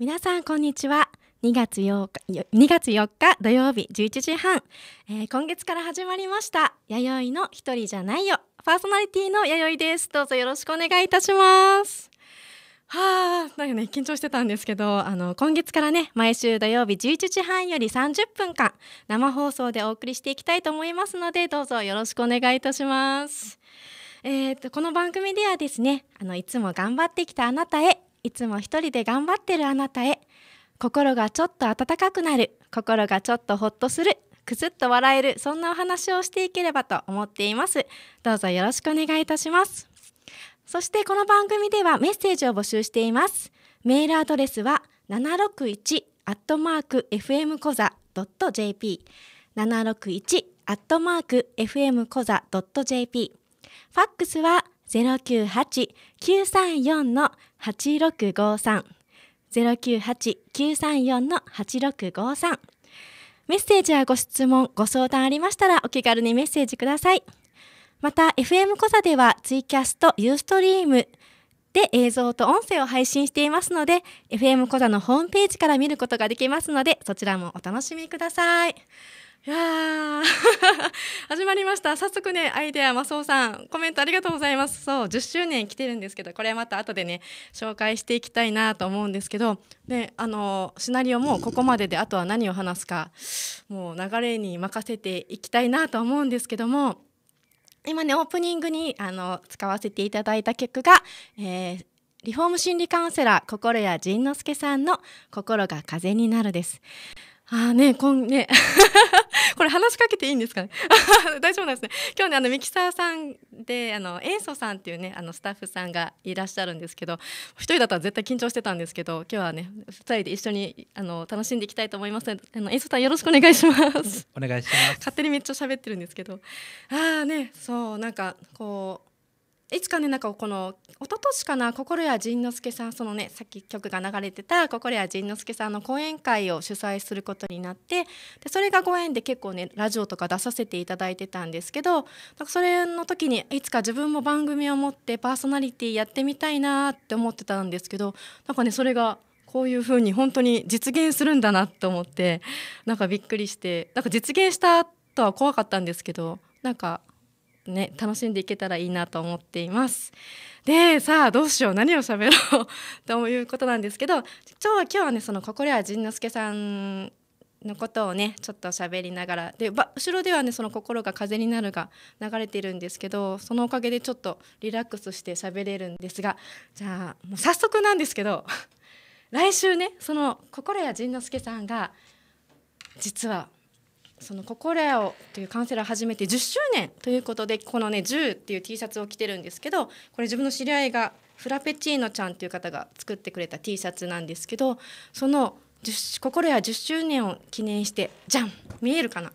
皆さんこんにちは2月 ,2 月4日土曜日11時半、えー、今月から始まりました弥生の一人じゃないよパーソナリティの弥生ですどうぞよろしくお願いいたしますはあ、なんかね、緊張してたんですけど、あの、今月からね、毎週土曜日11時半より30分間、生放送でお送りしていきたいと思いますので、どうぞよろしくお願いいたします。えー、と、この番組ではですね、あの、いつも頑張ってきたあなたへ、いつも一人で頑張ってるあなたへ心がちょっと温かくなる心がちょっとほっとするくすっと笑えるそんなお話をしていければと思っていますどうぞよろしくお願いいたしますそしてこの番組ではメッセージを募集していますメールアドレスは761アットマーク FM コザ .jp 761アットマーク FM コザ .jp ファックスは098-934-8653 098-934-8653メッセージやご質問、ご相談ありましたらお気軽にメッセージください。また、FM コザではツイキャスト、ユーストリームで映像と音声を配信していますので、FM コザのホームページから見ることができますので、そちらもお楽しみください。いや 始まりました早速ねアイデアマスオさんコメントありがとうございますそう10周年来てるんですけどこれまた後でね紹介していきたいなと思うんですけどであのシナリオもここまでであとは何を話すかもう流れに任せていきたいなと思うんですけども今ねオープニングにあの使わせていただいた曲が、えー、リフォーム心理カウンセラー心谷仁之助さんの「心が風になる」です。ああね、こんね、これ話しかけていいんですかね 大丈夫なんですね。今日ね、あのミキサーさんで、あの塩素さんっていうね、あのスタッフさんがいらっしゃるんですけど、一人だったら絶対緊張してたんですけど、今日はね、二人で一緒にあの楽しんでいきたいと思いますあの塩素さんよろしくお願いします。お願いします。勝手にめっちゃ喋ってるんですけど、ああね、そうなんかこう。いつかねなんかこの一昨年かな心谷仁之助さんそのねさっき曲が流れてた心谷仁之助さんの講演会を主催することになってでそれがご縁で結構ねラジオとか出させていただいてたんですけどなんかそれの時にいつか自分も番組を持ってパーソナリティやってみたいなって思ってたんですけどなんかねそれがこういうふうに本当に実現するんだなと思ってなんかびっくりしてなんか実現したとは怖かったんですけどなんかね、楽しんでいけたらいいなと思っています。でさあどうしよう何を喋ろうということなんですけど今日は今日はねその心谷仁之助さんのことをねちょっと喋りながらで後ろではねその「心が風になる」が流れてるんですけどそのおかげでちょっとリラックスして喋れるんですがじゃあもう早速なんですけど 来週ねその心谷仁之助さんが実はそのココレオというカウンセラーを始めて10周年ということでこのね10っていう T シャツを着てるんですけどこれ自分の知り合いがフラペチーノちゃんっていう方が作ってくれた T シャツなんですけどその心屋10周年を記念してじゃん見えるかな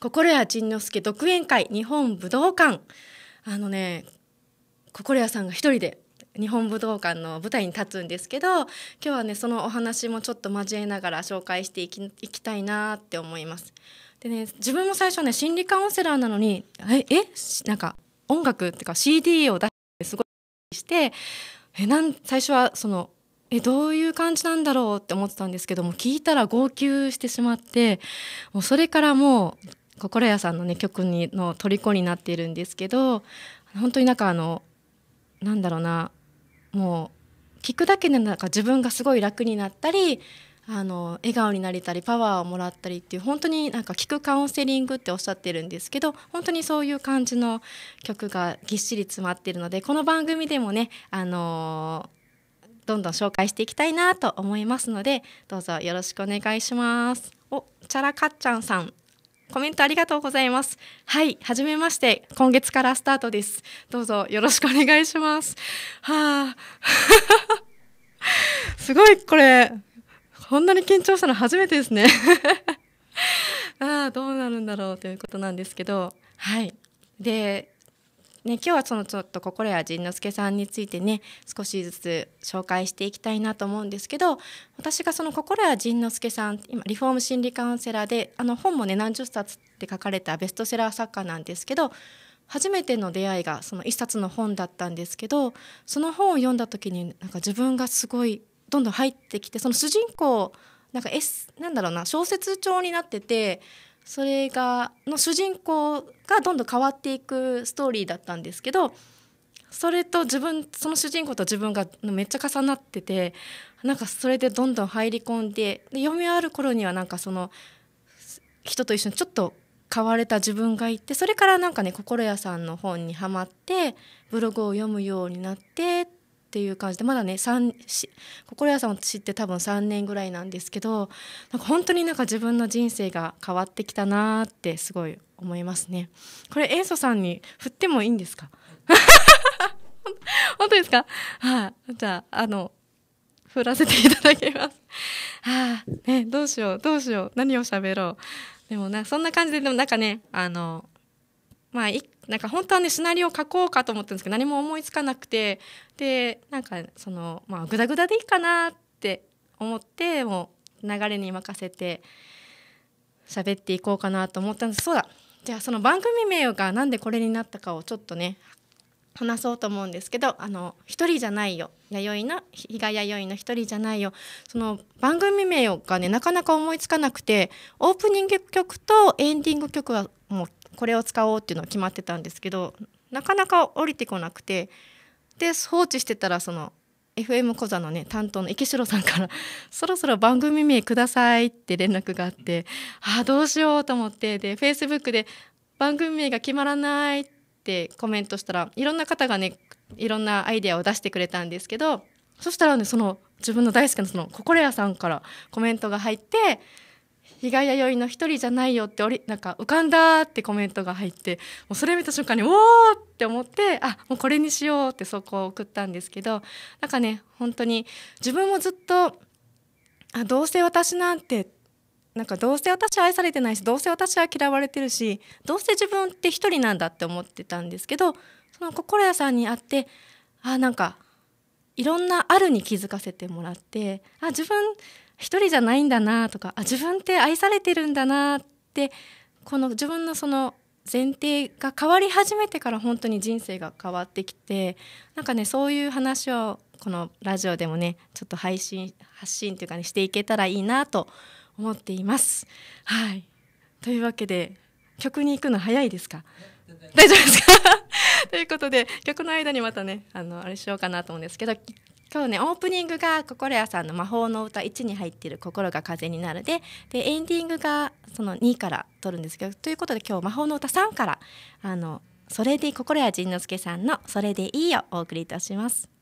心屋陳之助独演会日本武道館あのね心屋さんが一人で日本武道館の舞台に立つんですけど今日はねそのお話もちょっと交えながら紹介していきいきたいなって思います。でね自分も最初ね心理カウンセラーなのにええなんか音楽っていうか CD を出してすごいしてえなん最初はそのえどういう感じなんだろうって思ってたんですけども聞いたら号泣してしまってもうそれからもう心屋さんのね曲にの虜になっているんですけど本当になんかあのなんだろうなもう聞くだけでなんか自分がすごい楽になったりあの笑顔になれたりパワーをもらったりっていう本当になんか聞くカウンセリングっておっしゃってるんですけど本当にそういう感じの曲がぎっしり詰まってるのでこの番組でもねあのどんどん紹介していきたいなと思いますのでどうぞよろしくお願いします。おチャラかっちゃんさんコメントありがとうございます。はい、はじめまして。今月からスタートです。どうぞよろしくお願いします。はあ。すごいこれ、こんなに緊張したの初めてですね。ああ、どうなるんだろうということなんですけど、はい。で、ね、今日はそのちょっと心谷仁之助さんについてね少しずつ紹介していきたいなと思うんですけど私がその心谷仁之助さん今リフォーム心理カウンセラーであの本もね何十冊って書かれたベストセラー作家なんですけど初めての出会いがその一冊の本だったんですけどその本を読んだ時になんか自分がすごいどんどん入ってきてその主人公なんか、S、なんだろうな小説調になっててそれがの主人公がどんどん変わっていくストーリーだったんですけどそれと自分その主人公と自分がめっちゃ重なっててなんかそれでどんどん入り込んでで読み終わる頃にはなんかその人と一緒にちょっと変われた自分がいてそれからなんかね心屋さんの本にはまってブログを読むようになってっていう感じでまだね心屋さんを知って多分3年ぐらいなんですけどなんか本当になんか自分の人生が変わってきたなーってすごい思いますね。これ塩素さんに振ってもいいんですか 本当ですかはい、あ、じゃああの振らせていただきます。はあね、どうしようどうしよう何を喋ろうでもなそんな感じででもなんかねあのまあ一なんか本当はねシナリオ書こうかと思ったんですけど何も思いつかなくてでなんかそのまあグダグダでいいかなって思ってもう流れに任せて喋っていこうかなと思ったんですそうだじゃあその番組名が何でこれになったかをちょっとね話そうと思うんですけど「あの一人じゃないよ弥生の比嘉弥生の一人じゃないよ」その番組名がねなかなか思いつかなくてオープニング曲とエンディング曲はこれを使おうっていうのは決まってたんですけどなかなか降りてこなくてで放置してたらその FM 小座のね担当の池城さんから「そろそろ番組名ください」って連絡があってああどうしようと思ってで Facebook で「番組名が決まらない」ってコメントしたらいろんな方がねいろんなアイデアを出してくれたんですけどそしたらねその自分の大好きなその心屋さんからコメントが入って日賀弥生の一人じゃないよっておりなんか浮かんだってコメントが入ってもうそれ見た瞬間におおって思ってあもうこれにしようってそこを送ったんですけどなんかね本当に自分もずっとあどうせ私なんてなんかどうせ私は愛されてないしどうせ私は嫌われてるしどうせ自分って一人なんだって思ってたんですけどその心屋さんに会ってあなんかいろんなあるに気づかせてもらってあ自分一人じゃないんだなとかあ自分って愛されてるんだなってこの自分のその前提が変わり始めてから本当に人生が変わってきてなんかねそういう話をこのラジオでもねちょっと配信発信というかねしていけたらいいなと思っています。はいというわけで曲に行くの早いですか大丈夫ですか ということで曲の間にまたねあのあれしようかなと思うんですけど今日ねオープニングが心屋さんの魔法の歌1に入ってる心が風になるででエンディングがその2から取るんですけどということで今日魔法の歌3からあのそれで心屋仁之助さんのそれでいいよお送りいたします。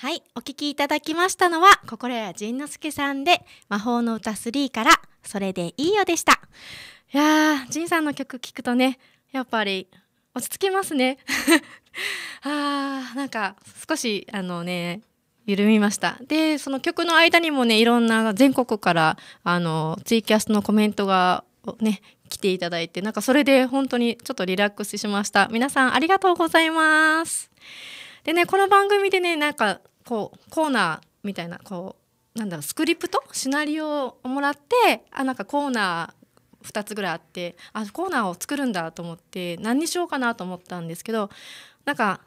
はい、お聴きいただきましたのは、心谷仁之助さんで、魔法の歌3から、それでいいよでした。いやー、仁さんの曲聴くとね、やっぱり落ち着きますね。あー、なんか少し、あのね、緩みました。で、その曲の間にもね、いろんな全国から、あの、ツイキャスのコメントが、ね、来ていただいて、なんかそれで本当にちょっとリラックスしました。皆さんありがとうございます。でね、この番組でね、なんかこうコーナーみたいなこうなんだろうスクリプトシナリオをもらってあなんかコーナー2つぐらいあってあコーナーを作るんだと思って何にしようかなと思ったんですけどなんか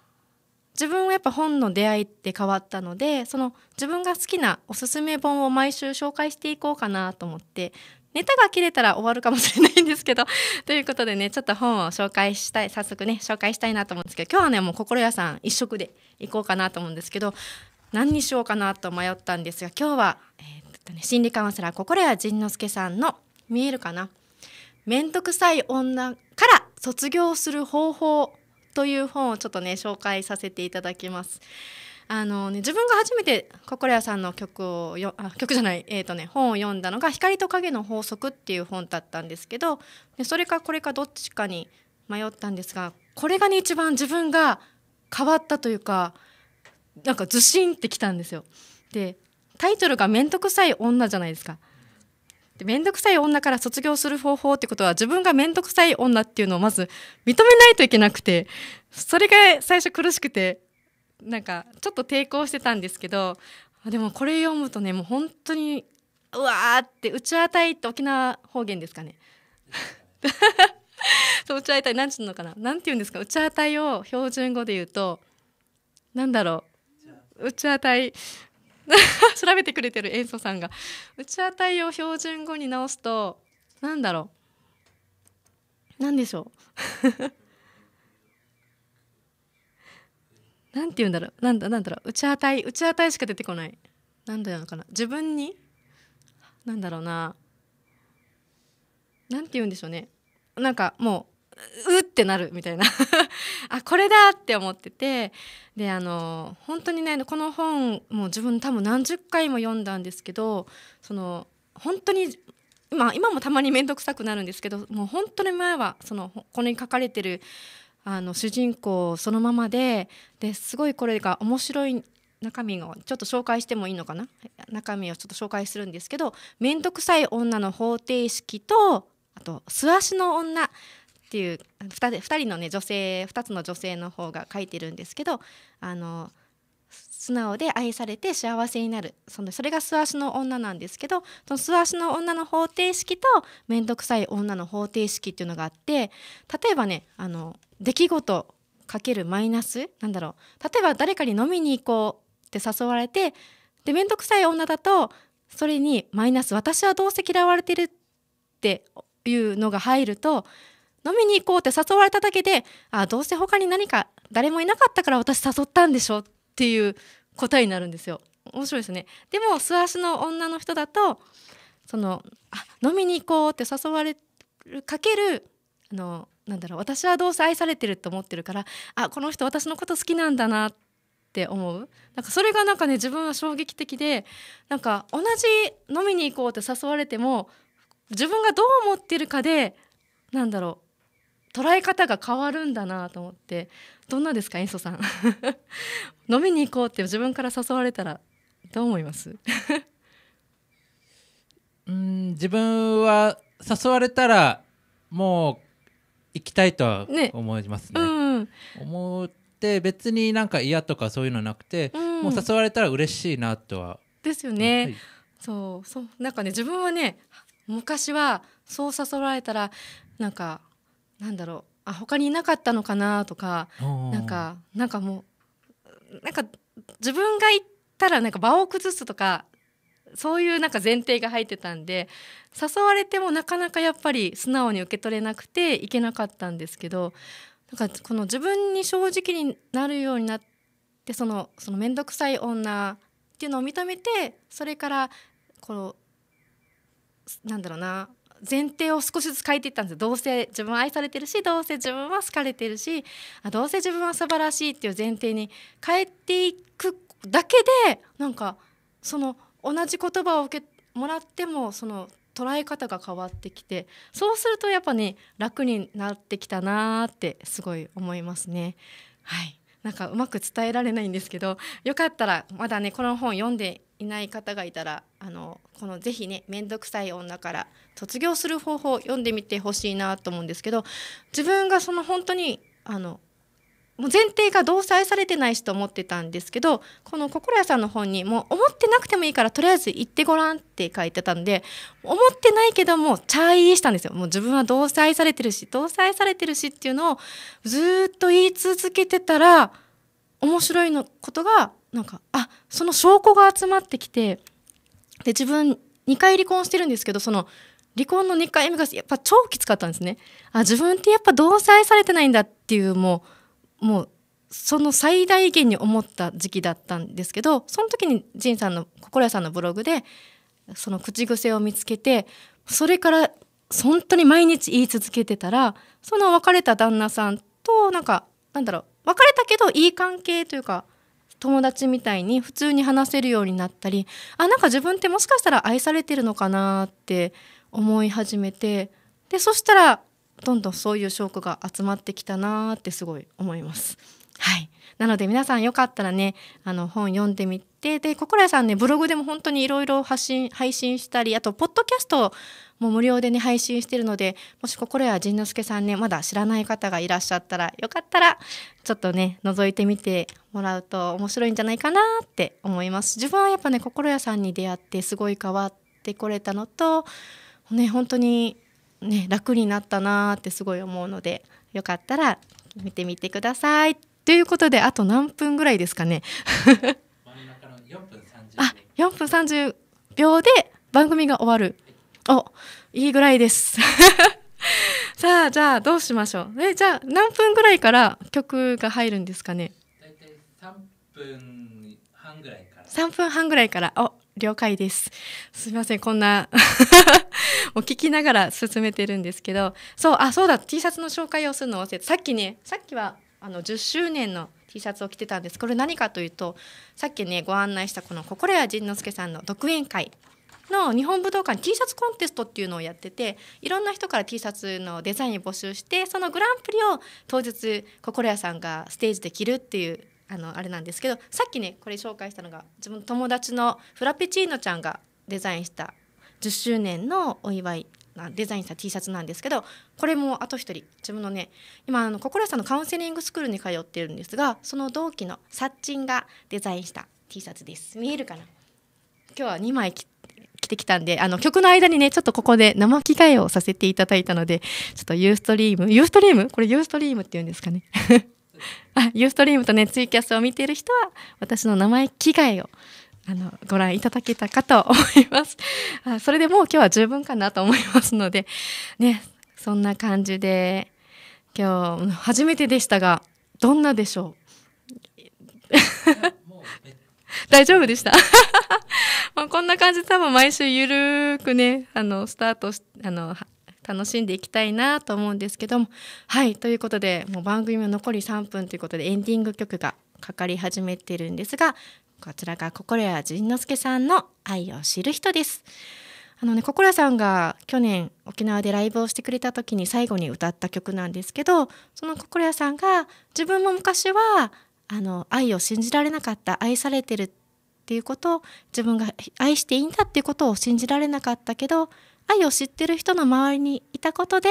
自分はやっぱ本の出会いって変わったのでその自分が好きなおすすめ本を毎週紹介していこうかなと思ってネタが切れたら終わるかもしれないんですけど ということでねちょっと本を紹介したい早速ね紹介したいなと思うんですけど今日はねもう心屋さん一色でいこうかなと思うんですけど何にしようかなと迷ったんですが今日は、えー、っとね、心理カウンセラー心谷仁之助さんの「見えるかな面倒くさい女から卒業する方法」という本をちょっとね紹介させていただきます。あのね、自分が初めて心屋さんの曲をよあ曲じゃない、えーとね、本を読んだのが「光と影の法則」っていう本だったんですけどでそれかこれかどっちかに迷ったんですがこれがね一番自分が変わったというかなんかずしんってきたんですよでタイトルが「面倒くさい女」じゃないですか。で面倒くさい女から卒業する方法ってことは自分が面倒くさい女っていうのをまず認めないといけなくてそれが最初苦しくてなんかちょっと抵抗してたんですけどでもこれ読むとねもう本当にうわーって「打ちあたい」って沖縄方言ですかね。そう打ちあたい何て言うのかな何て言うんですか打ちあたいを標準語で言うと何だろううちわ体調べてくれてる塩素さんがうちわ体を標準語に直すとなんだろうなんでしょう なんて言うんだろうなんだなんだろううちわ体うちわ体しか出てこないなんだろうかな自分になんだろうななんて言うんでしょうねなんかもううってなるみたいなあこれだって思っててであの本当にねこの本もう自分多分何十回も読んだんですけどその本当に今今もたまに面倒くさくなるんですけどもう本当に前はそのこれに書かれてるあの主人公そのままでですごいこれが面白い中身をちょっと紹介してもいいのかな中身をちょっと紹介するんですけど「面倒くさい女の方程式と」とあと「素足の女」っていう 2, 2人のね女性2つの女性の方が書いてるんですけどあの素直で愛されて幸せになるそのそれが素足の女なんですけどその素足の女の方程式と面倒くさい女の方程式っていうのがあって例えばねあの出来事かけるマイナスなんだろう例えば誰かに飲みに行こうって誘われてで面倒くさい女だとそれにマイナス私はどうせ嫌われてるっていうのが入ると飲みに行こうって誘われただけであどうせ他に何か誰もいなかったから私誘ったんでしょっていう答えになるんですよ面白いですねでも素足の女の人だとそのあ飲みに行こうって誘われるかけるあのなんだろう私はどうせ愛されてると思ってるからあこの人私のこと好きなんだなって思うなんかそれがなんかね自分は衝撃的でなんか同じ飲みに行こうって誘われても自分がどう思ってるかでなんだろう捉え方が変わるんだなと思ってどんなですか塩素さん 飲みに行こうって自分から誘われたらどう思います うん自分は誘われたらもう行きたいとは思いますね。ねうん、思って別になんか嫌とかそういうのなくて、うん、もう誘われたら嬉しいなとは。ですよね。はい、そうそうなんかね自分はね昔はそう誘われたらなんかなんだろうあ他にいなかったのかなとかなんかなんかもうなんか自分が行ったらなんか場を崩すとかそういうなんか前提が入ってたんで誘われてもなかなかやっぱり素直に受け取れなくて行けなかったんですけどなんかこの自分に正直になるようになってそのその面倒くさい女っていうのを認めてそれからこうなんだろうな前提を少しずつ変えていったんですどうせ自分は愛されてるしどうせ自分は好かれてるしあどうせ自分は素晴らしいっていう前提に変えていくだけでなんかその同じ言葉を受けもらってもその捉え方が変わってきてそうするとやっぱね楽になってきたなーってすごい思いますね。はいなんかうまく伝えられないんですけどよかったらまだねこの本読んでいない方がいたらあのこのぜひね面倒くさい女から卒業する方法を読んでみてほしいなと思うんですけど自分がその本当にあのもう前提が同載されてないしと思ってたんですけどこの心屋さんの本にもう思ってなくてもいいからとりあえず行ってごらんって書いてたんで思ってないけどもチャイしたんですよもう自分は同載されてるし同載されてるしっていうのをずっと言い続けてたら面白いのことがなんかあその証拠が集まってきてで自分2回離婚してるんですけどその離婚の2回目がやっぱ超きつかったんですねあ自分ってやっぱ同棲されてないんだっていうもうもうその最大限に思った時期だったんですけどその時に仁さんの心屋さんのブログでその口癖を見つけてそれから本当に毎日言い続けてたらその別れた旦那さんとなんかなんだろう別れたけどいい関係というか友達みたいに普通に話せるようになったりあなんか自分ってもしかしたら愛されてるのかなって思い始めてでそしたらどんどんそういう証拠が集まってきたなってすごい思います。はい。なので皆さんよかったらね、あの本読んでみて、で、心屋さんね、ブログでも本当にいろいろ発信、配信したり、あと、ポッドキャストも無料でね、配信してるので、もし心や仁之助さんね、まだ知らない方がいらっしゃったら、よかったら、ちょっとね、覗いてみてもらうと面白いんじゃないかなって思います。自分はやっぱね、心屋さんに出会ってすごい変わってこれたのと、ね、本当にね、楽になったなってすごい思うので、よかったら見てみてください。ということであと何分ぐらいですかねあ4分30秒で番組が終わるおいいぐらいです さあじゃあどうしましょうえじゃあ何分ぐらいから曲が入るんですかね大体3分半ぐらいから3分半ぐらいからお了解ですすみませんこんなお 聞きながら進めてるんですけどそうあそうだ T シャツの紹介をするの忘れてさっきねさっきはあの10周年の T シャツを着てたんですこれ何かというとさっきねご案内したこの心谷仁之助さんの独演会の日本武道館 T シャツコンテストっていうのをやってていろんな人から T シャツのデザインを募集してそのグランプリを当日心屋さんがステージで着るっていうあのあれなんですけどさっきねこれ紹介したのが自分の友達のフラペチーノちゃんがデザインした10周年のお祝いデザインした T シャツなんですけどこれもあと一人自分のね今あの心さんのカウンセリングスクールに通っているんですがその同期のサッチンがデザインした T シャツです見えるかな今日は2枚着てきたんであの曲の間にねちょっとここで生着替えをさせていただいたのでちょっとユーストリームユーストリームこれユーストリームっていうんですかね あユーストリームとねツイキャスを見ている人は私の名前着替えをあの、ご覧いただけたかと思います。それでもう今日は十分かなと思いますので、ね、そんな感じで、今日、初めてでしたが、どんなでしょう大丈夫でしたまあ こんな感じで多分毎週ゆるくね、あの、スタートし、あの、楽しんでいきたいなと思うんですけども。はい、ということで、もう番組も残り3分ということでエンディング曲がかかり始めてるんですが、こちらが心谷仁之助さんの愛を知る人です。あのね、心谷さんが去年沖縄でライブをしてくれた時に最後に歌った曲なんですけどその心谷さんが自分も昔はあの愛を信じられなかった愛されてるっていうことを自分が愛していいんだっていうことを信じられなかったけど愛を知ってる人の周りにいたことで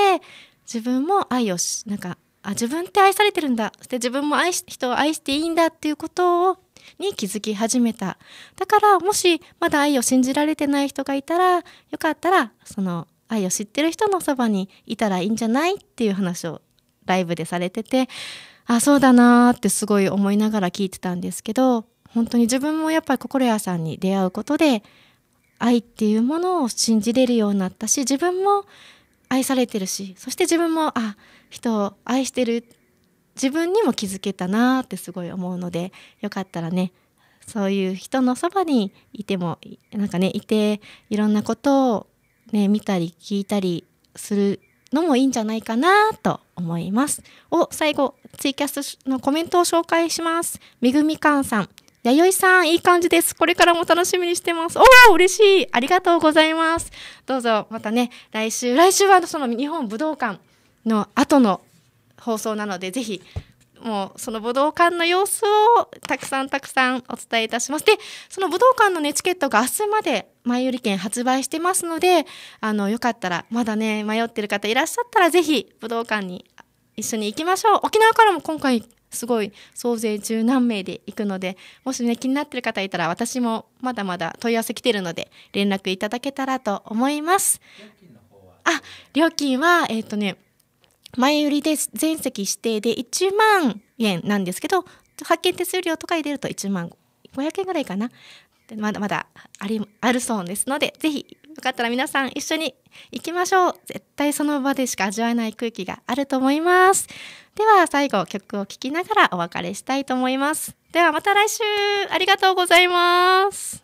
自分も愛をなんかあ自分って愛されてるんだそして自分も愛し人を愛していいんだっていうことをに気づき始めた。だからもしまだ愛を信じられてない人がいたら、よかったらその愛を知ってる人のそばにいたらいいんじゃないっていう話をライブでされてて、あ、そうだなーってすごい思いながら聞いてたんですけど、本当に自分もやっぱり心屋さんに出会うことで、愛っていうものを信じれるようになったし、自分も愛されてるし、そして自分も、あ、人を愛してるって自分にも気づけたなってすごい思うのでよかったらねそういう人のそばにいてもなんかねいていろんなことを、ね、見たり聞いたりするのもいいんじゃないかなと思います。お最後ツイキャスのコメントを紹介します。めぐみかんさんやよいさん、いい感じです。これからも楽しみにしてます。おー嬉しい。ありがとうございます。どうぞ、またね、来週、来週はその日本武道館の後の放送なのでぜひもうその武道館の様子をたくさんたくさんお伝えいたします。で、その武道館のね、チケットが明日まで前売り券発売してますので、あの、よかったら、まだね、迷ってる方いらっしゃったら、ぜひ武道館に一緒に行きましょう。沖縄からも今回、すごい総勢十何名で行くので、もしね、気になってる方いたら、私もまだまだ問い合わせ来てるので、連絡いただけたらと思います。あ、料金は、えっ、ー、とね、前売りで全席指定で1万円なんですけど発券手数料とか入れると1万500円ぐらいかなまだまだありあるそうですのでぜひよかったら皆さん一緒に行きましょう絶対その場でしか味わえない空気があると思いますでは最後曲を聴きながらお別れしたいと思いますではまた来週ありがとうございます